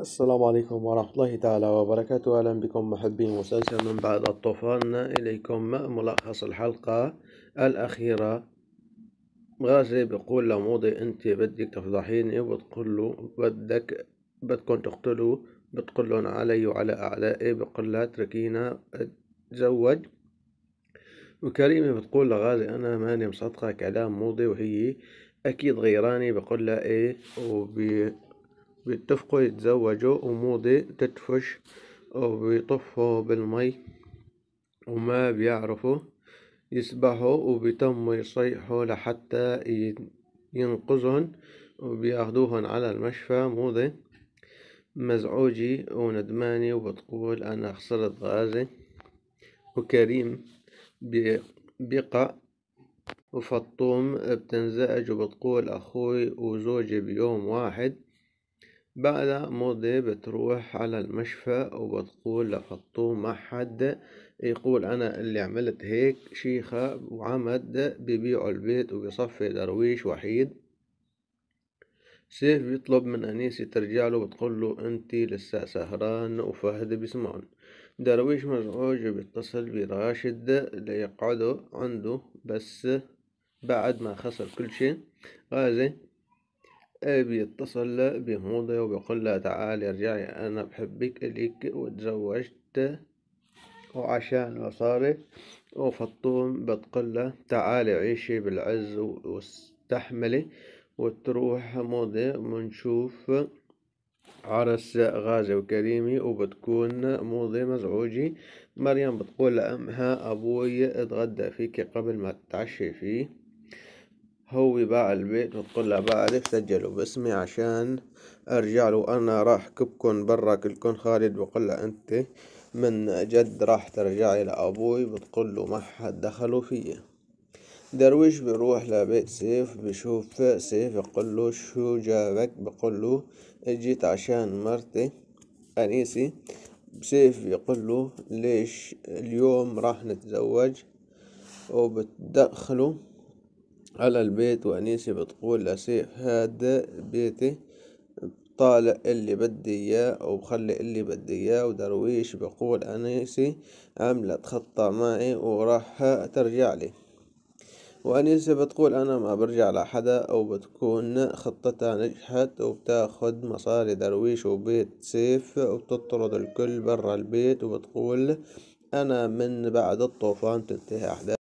السلام عليكم ورحمة الله تعالى وبركاته أهلا بكم محبي مسلسل من بعد الطوفان إليكم ملخص الحلقة الأخيرة غازي بيقول لموضي أنت بدك تفضحيني وبتقول له بدك بدكن تقتلوا بتقولن علي وعلى أعلائي بقول لها اتركينا اتزوج وكريمة بتقول لغازي أنا ماني مصدقة كلام موضي وهي أكيد غيراني بقول لها إيه وبي بيتفقوا يتزوجوا وموضي تدفش وبيطفوا بالمي وما بيعرفوا يسبحوا وبيتم يصيحوا لحتى ينقذهم وبياخدوهن على المشفى موضي مزعوجة وندماني وبتقول أنا خسرت غازي وكريم بيقع وفطوم بتنزعج وبتقول أخوي وزوجي بيوم واحد بعد مضي بتروح على المشفى وبتقول لفطو ما حد يقول أنا اللي عملت هيك شيخة وعمد ببيعوا البيت وبيصفي درويش وحيد سيف بيطلب من انيس ترجع له وتقول له أنت لسه سهران وفهد بيسمعن درويش مزعوج بيتصل براشد ليقعدوا عنده بس بعد ما خسر كل شي غازي بيتصل بموضة وبيقول لها تعالي ارجعي أنا بحبك إليك وتزوجت وعشان مصاري وفطوم بتقول له تعالي عيشي بالعز واستحملي وتروح موضة منشوف عرس غازي وكريمي وبتكون موضة مزعوجة مريم بتقول لأمها أبوي اتغدى فيكي قبل ما تتعشي فيه هو باع البيت وتقول له بعرف سجلوا باسمي عشان ارجع له انا راح كبكن برا كلكن خالد بقول له انت من جد راح ترجعي لابوي بتقول له ما حد دخلوا فيا درويش بيروح لبيت سيف بشوف سيف يقول له شو جابك بقول له اجيت عشان مرتي انيسي سيف يقول له ليش اليوم راح نتزوج وبتدخله على البيت وأنيسة بتقول لسيف هاد بيتي طالع اللي بدي اياه وبخلي اللي بدي اياه ودرويش بقول أنيسة عملت خطة معي وراح ترجع لي وأنيسة بتقول أنا ما برجع لحدا أو بتكون خطتها نجحت وبتاخد مصاري درويش وبيت سيف وبتطرد الكل برا البيت وبتقول أنا من بعد الطوفان تنتهي أحداث